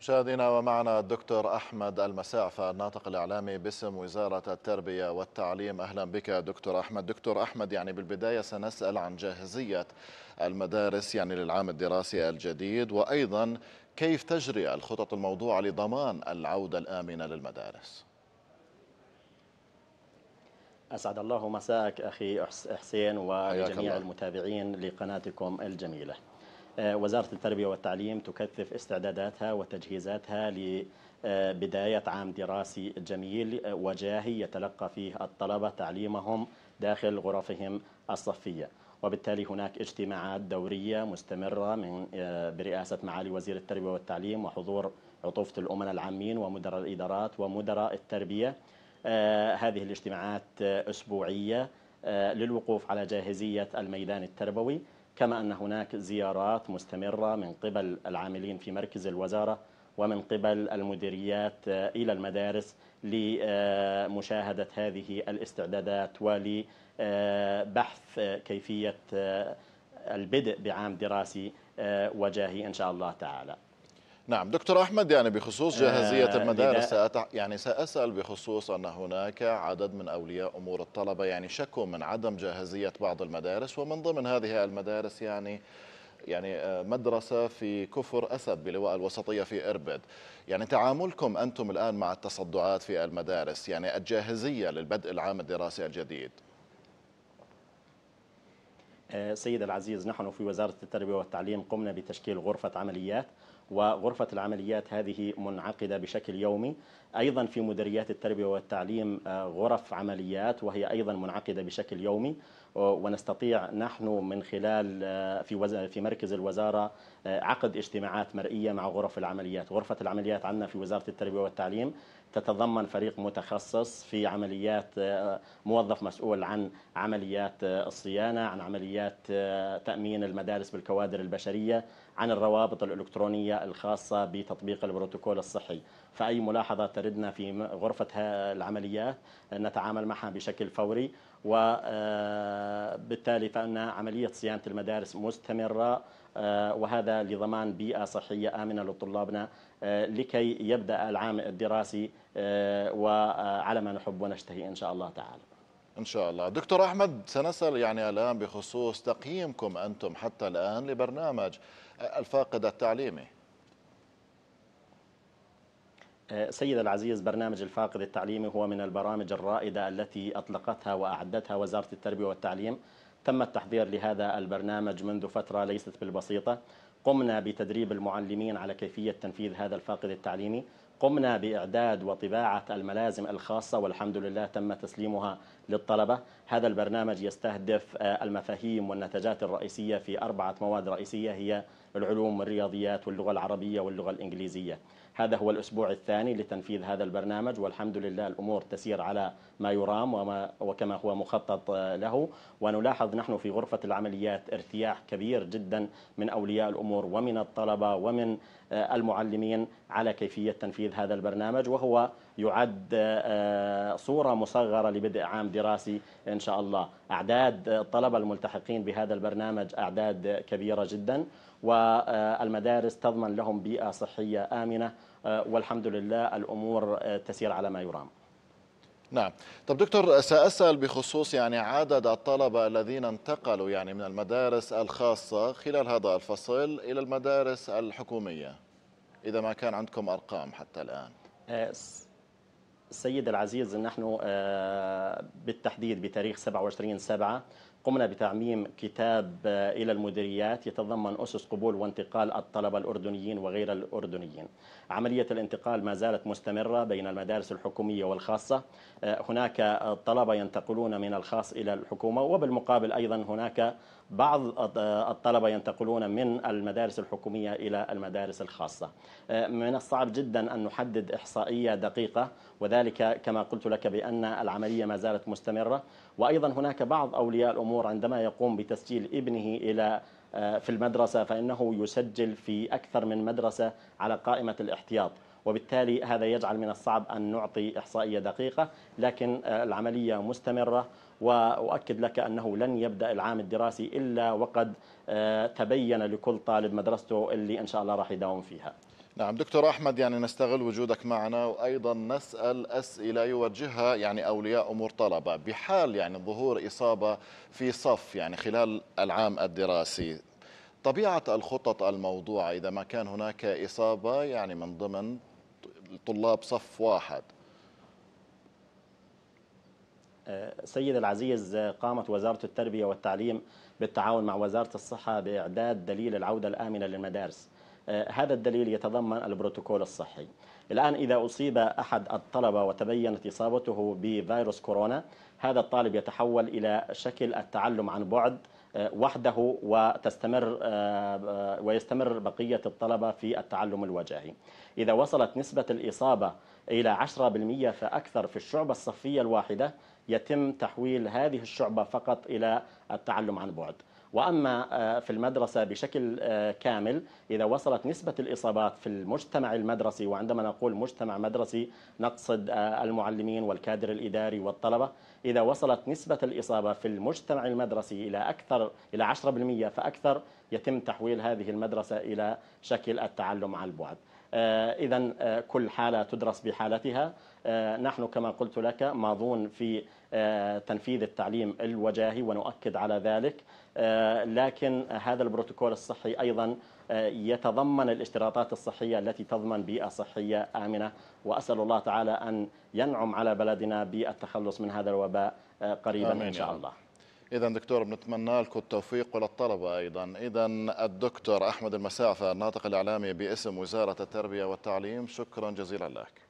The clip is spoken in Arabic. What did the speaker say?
مشاهدينا ومعنا الدكتور أحمد المساعفة الناطق الإعلامي باسم وزارة التربية والتعليم أهلا بك دكتور أحمد دكتور أحمد يعني بالبداية سنسأل عن جاهزية المدارس يعني للعام الدراسي الجديد وأيضا كيف تجري الخطط الموضوعة لضمان العودة الآمنة للمدارس أسعد الله مساك أخي حسين وجميع المتابعين لقناتكم الجميلة آه، وزارة التربية والتعليم تكثف استعداداتها وتجهيزاتها لبداية آه، عام دراسي جميل آه، وجاهي يتلقى فيه الطلبة تعليمهم داخل غرفهم الصفية وبالتالي هناك اجتماعات دورية مستمرة من برئاسة معالي وزير التربية والتعليم وحضور عطوفة الأمناء العامين ومدراء الإدارات ومدراء التربية هذه الاجتماعات أسبوعية للوقوف على جاهزية الميدان التربوي كما أن هناك زيارات مستمرة من قبل العاملين في مركز الوزارة ومن قبل المديريات إلى المدارس لمشاهدة هذه الاستعدادات ولبحث كيفية البدء بعام دراسي وجاهي إن شاء الله تعالى نعم دكتور أحمد يعني بخصوص جاهزية آه المدارس سأتح... يعني سأسأل بخصوص أن هناك عدد من أولياء أمور الطلبة يعني شكوا من عدم جاهزية بعض المدارس ومن ضمن هذه المدارس يعني يعني آه، مدرسة في كفر أسد بلواء الوسطية في إربد يعني تعاملكم أنتم الآن مع التصدعات في المدارس يعني الجاهزية للبدء العام الدراسي الجديد آه، سيد العزيز نحن في وزارة التربية والتعليم قمنا بتشكيل غرفة عمليات وغرفة العمليات هذه منعقدة بشكل يومي أيضا في مديريات التربية والتعليم آه، غرف عمليات وهي أيضا منعقدة بشكل يومي آه، ونستطيع نحن من خلال في في مركز الوزارة عقد اجتماعات مرئية مع غرف العمليات غرفة العمليات عندنا في وزارة التربية والتعليم تتضمن فريق متخصص في عمليات آه، موظف مسؤول عن عمليات آه، الصيانه، عن عمليات آه، تامين المدارس بالكوادر البشريه، عن الروابط الالكترونيه الخاصه بتطبيق البروتوكول الصحي. فأي ملاحظة تردنا في غرفة العمليات نتعامل معها بشكل فوري وبالتالي آه، فإن عملية صيانة المدارس مستمرة آه، وهذا لضمان بيئة صحية آمنة لطلابنا آه، لكي يبدأ العام الدراسي وعلى ما نحب ونشتهي إن شاء الله تعالى إن شاء الله دكتور أحمد سنسأل يعني الآن بخصوص تقييمكم أنتم حتى الآن لبرنامج الفاقد التعليمي آه، سيد العزيز برنامج الفاقد التعليمي هو من البرامج الرائدة التي أطلقتها وأعدتها وزارة التربية والتعليم تم التحضير لهذا البرنامج منذ فترة ليست بالبسيطة قمنا بتدريب المعلمين على كيفية تنفيذ هذا الفاقد التعليمي قمنا بإعداد وطباعة الملازم الخاصة والحمد لله تم تسليمها للطلبة هذا البرنامج يستهدف آه، المفاهيم والنتجات الرئيسية في أربعة مواد رئيسية هي العلوم والرياضيات واللغة العربية واللغة الإنجليزية هذا هو الأسبوع الثاني لتنفيذ هذا البرنامج والحمد لله الأمور تسير على ما يرام وما وكما هو مخطط آه، له ونلاحظ نحن في غرفة العمليات ارتياح كبير جدا من أولياء الأمور ومن الطلبة ومن آه، المعلمين على كيفية تنفيذ تنفيذ هذا البرنامج وهو يعد آه، صورة مصغرة لبدء عام دراسي إن شاء الله أعداد الطلبة الملتحقين بهذا البرنامج أعداد كبيرة جدا والمدارس تضمن لهم بيئة صحية آمنة آه، والحمد لله الأمور آه، تسير على ما يرام نعم طب دكتور سأسأل بخصوص يعني عدد الطلبة الذين انتقلوا يعني من المدارس الخاصة خلال هذا الفصل إلى المدارس الحكومية إذا ما كان عندكم أرقام حتى الآن السيد آه، العزيز نحن آه، بالتحديد بتاريخ 27 سبعة قمنا بتعميم كتاب آه، إلى المديريات يتضمن أسس قبول وانتقال الطلبة الأردنيين وغير الأردنيين عملية الانتقال ما زالت مستمرة بين المدارس الحكومية والخاصة هناك طلبة ينتقلون من الخاص إلى الحكومة وبالمقابل أيضا هناك بعض الطلبة ينتقلون من المدارس الحكومية إلى المدارس الخاصة آه، من الصعب جدا أن نحدد إحصائية دقيقة وذلك كما قلت لك بأن العملية ما زالت مستمرة وأيضا هناك بعض أولياء الأمور عندما يقوم بتسجيل ابنه إلى آه، في المدرسة فإنه يسجل في أكثر من مدرسة على قائمة الاحتياط وبالتالي هذا يجعل من الصعب أن نعطي إحصائية دقيقة لكن آه، العملية مستمرة وأؤكد لك أنه لن يبدأ العام الدراسي إلا وقد آه، تبين لكل طالب مدرسته اللي إن شاء الله راح يداوم فيها نعم دكتور أحمد يعني نستغل وجودك معنا وأيضا نسأل أسئلة يوجهها يعني أولياء أمور طلبة بحال يعني ظهور إصابة في صف يعني خلال العام الدراسي طبيعة الخطط الموضوعة إذا ما كان هناك إصابة يعني من ضمن طلاب صف واحد سيد العزيز قامت وزارة التربية والتعليم بالتعاون مع وزارة الصحة بإعداد دليل العودة الآمنة للمدارس آه، هذا الدليل يتضمن البروتوكول الصحي الآن إذا أصيب أحد الطلبة وتبينت إصابته بفيروس كورونا هذا الطالب يتحول إلى شكل التعلم عن بعد آه، وحده وتستمر آه، ويستمر بقية الطلبة في التعلم الوجاهي إذا وصلت نسبة الإصابة إلى 10% فأكثر في الشعبة الصفية الواحدة يتم تحويل هذه الشعبة فقط إلى التعلم عن بعد واما آه، في المدرسه بشكل آه، كامل اذا وصلت نسبه الاصابات في المجتمع المدرسي وعندما نقول مجتمع مدرسي نقصد آه، المعلمين والكادر الاداري والطلبه اذا وصلت نسبه الاصابه في المجتمع المدرسي الى اكثر الى 10% فاكثر يتم تحويل هذه المدرسه الى شكل التعلم عن البعد. اذا كل حاله تدرس بحالتها نحن كما قلت لك ماضون في آه، تنفيذ التعليم الوجاهي ونؤكد على ذلك آه، لكن هذا البروتوكول الصحي أيضا آه، يتضمن الاشتراطات الصحية التي تضمن بيئة صحية آمنة وأسأل الله تعالى أن ينعم على بلدنا بالتخلص من هذا الوباء قريبا آمين إن شاء الله إذا دكتور بنتمنى لكم التوفيق وللطلبة أيضا إذا الدكتور أحمد المسافة الناطق الإعلامي باسم وزارة التربية والتعليم شكرا جزيلا لك